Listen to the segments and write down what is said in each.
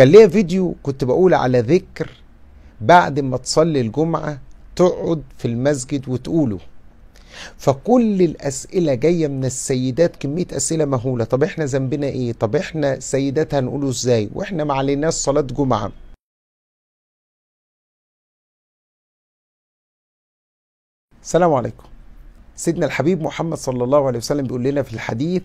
كان ليا فيديو كنت بقول على ذكر بعد ما تصلي الجمعة تقعد في المسجد وتقوله فكل الأسئلة جاية من السيدات كمية أسئلة مهولة طب احنا ذنبنا ايه طب احنا سيدات هنقوله ازاي واحنا ما عليناش صلاة جمعة السلام عليكم سيدنا الحبيب محمد صلى الله عليه وسلم بيقول لنا في الحديث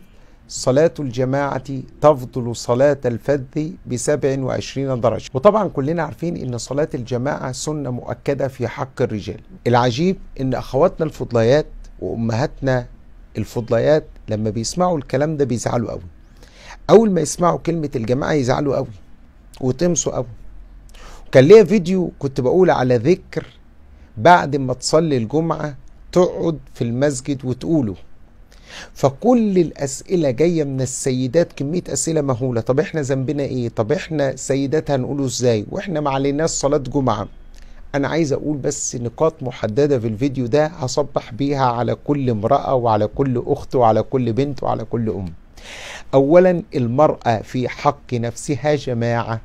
صلاة الجماعة تفضل صلاة الفذ ب 27 درجة وطبعا كلنا عارفين ان صلاة الجماعة سنة مؤكدة في حق الرجال العجيب ان اخواتنا الفضليات وامهاتنا الفضليات لما بيسمعوا الكلام ده بيزعلوا قوي اول ما يسمعوا كلمة الجماعة يزعلوا قوي وتمسوا قوي كان ليا فيديو كنت بقول على ذكر بعد ما تصلي الجمعة تقعد في المسجد وتقوله فكل الأسئلة جاية من السيدات كمية أسئلة مهولة طب احنا ذنبنا ايه طب احنا سيدات هنقوله ازاي واحنا ما عليناش صلاة جمعة انا عايز اقول بس نقاط محددة في الفيديو ده هصبح بيها على كل امرأة وعلى كل اخت وعلى كل بنت وعلى كل ام اولا المرأة في حق نفسها جماعة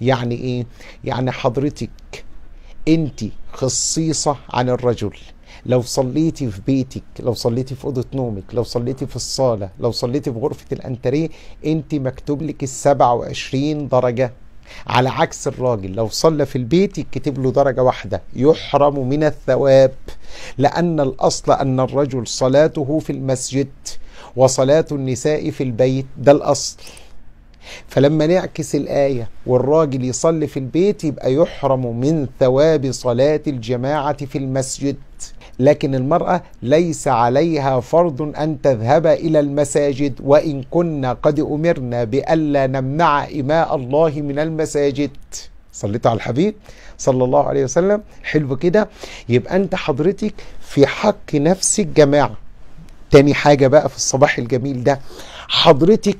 يعني ايه يعني حضرتك انت خصيصة عن الرجل لو صليتي في بيتك لو صليتي في اوضه نومك لو صليتي في الصاله لو صليتي في غرفه الانتريه انت مكتوب لك ال 27 درجه على عكس الراجل لو صلى في البيت يتكتب له درجة واحدة يحرم من الثواب لأن الأصل أن الرجل صلاته في المسجد وصلاة النساء في البيت ده الأصل فلما نعكس الآية والراجل يصلي في البيت يبقى يحرم من ثواب صلاة الجماعة في المسجد لكن المرأة ليس عليها فرض أن تذهب إلى المساجد وإن كنا قد أمرنا بألا نمنع إماء الله من المساجد صليت على الحبيب صلى الله عليه وسلم حلو كده يبقى أنت حضرتك في حق نفسك جماعة تاني حاجة بقى في الصباح الجميل ده حضرتك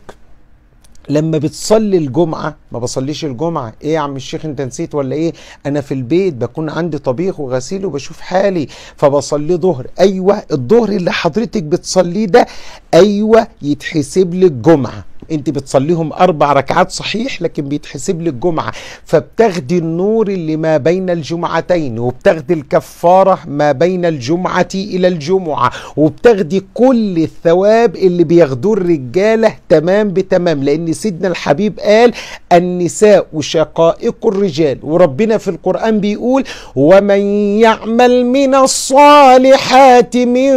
لما بتصلي الجمعة ما بصليش الجمعة ايه يا عم الشيخ انت نسيت ولا ايه انا في البيت بكون عندي طبيخ وغسيل وبشوف حالي فبصلي ظهر ايوه الظهر اللي حضرتك بتصليه ده ايوه يتحسب لك جمعه انت بتصليهم اربع ركعات صحيح لكن بيتحسب لك جمعه فبتاخدي النور اللي ما بين الجمعتين وبتاخدي الكفاره ما بين الجمعه الى الجمعه وبتاخدي كل الثواب اللي بياخدوه الرجاله تمام بتمام لان سيدنا الحبيب قال النساء شقائق الرجال وربنا في القران بيقول ومن يعمل من الصالحات من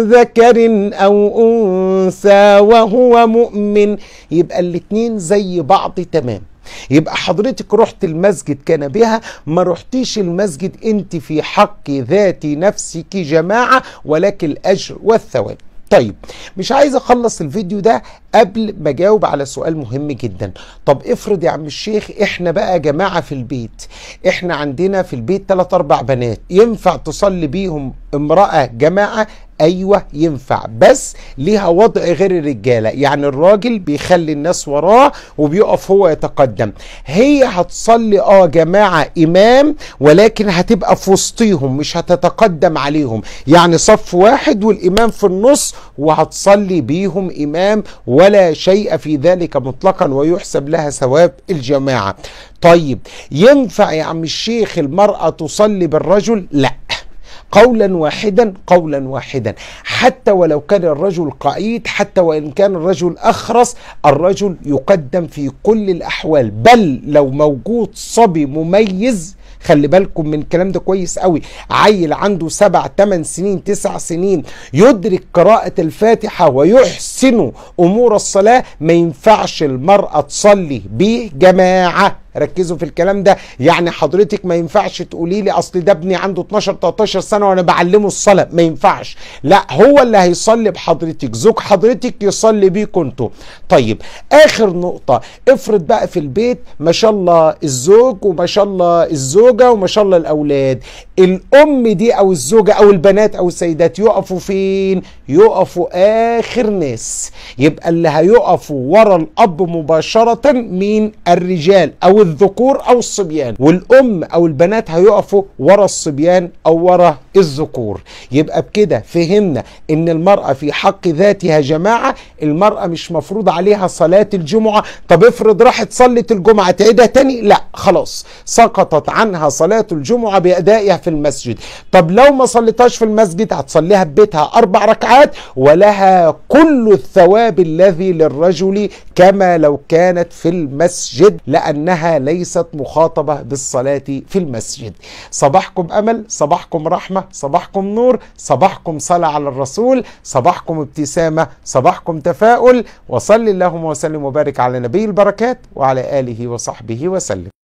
ذكر او انثى وهو مؤمن ممكن يبقى الاتنين زي بعض تمام يبقى حضرتك رحت المسجد كان بها ما رحتيش المسجد انت في حق ذات نفسك جماعة ولك الأجر والثواب طيب مش عايز اخلص الفيديو ده قبل ما اجاوب على سؤال مهم جدا طب افرض يا عم الشيخ احنا بقى جماعة في البيت احنا عندنا في البيت 3 4 بنات ينفع تصلي بيهم امرأة جماعة ايوه ينفع بس ليها وضع غير الرجاله يعني الراجل بيخلي الناس وراه وبيقف هو يتقدم هي هتصلي اه جماعه امام ولكن هتبقى في وسطيهم مش هتتقدم عليهم يعني صف واحد والامام في النص وهتصلي بيهم امام ولا شيء في ذلك مطلقا ويحسب لها ثواب الجماعه طيب ينفع يا عم الشيخ المراه تصلي بالرجل لا قولا واحدا قولا واحدا حتى ولو كان الرجل قعيد حتى وإن كان الرجل أخرس الرجل يقدم في كل الأحوال بل لو موجود صبي مميز خلي بالكم من الكلام ده كويس قوي عيل عنده سبع تمن سنين تسع سنين يدرك قراءة الفاتحة ويحسن يحسنوا امور الصلاه ما ينفعش المراه تصلي بجماعه ركزوا في الكلام ده يعني حضرتك ما ينفعش تقولي لي اصل ده ابني عنده 12 13 سنه وانا بعلمه الصلاه ما ينفعش لا هو اللي هيصلي بحضرتك زوج حضرتك يصلي بيكوا انتوا طيب اخر نقطه افرض بقى في البيت ما شاء الله الزوج وما شاء الله الزوجه وما شاء الله الاولاد الام دي او الزوجه او البنات او السيدات يقفوا فين يقفوا اخر ناس الناس يبقى اللي هيقفوا ورا الاب مباشره مين الرجال او الذكور او الصبيان والام او البنات هيقفوا ورا الصبيان او ورا الذكور يبقى بكده فهمنا ان المراه في حق ذاتها جماعه المراه مش مفروض عليها صلاه الجمعه طب افرض راحت صلت الجمعه تعيدها تاني لا خلاص سقطت عنها صلاه الجمعه بادائها في المسجد طب لو ما صليتهاش في المسجد هتصليها في بيتها اربع ركعات ولها كل الثواب الذي للرجل كما لو كانت في المسجد لأنها ليست مخاطبة بالصلاة في المسجد صباحكم أمل صباحكم رحمة صباحكم نور صباحكم صلاة على الرسول صباحكم ابتسامة صباحكم تفاؤل وصل اللهم وسلم وبارك على نبي البركات وعلى آله وصحبه وسلم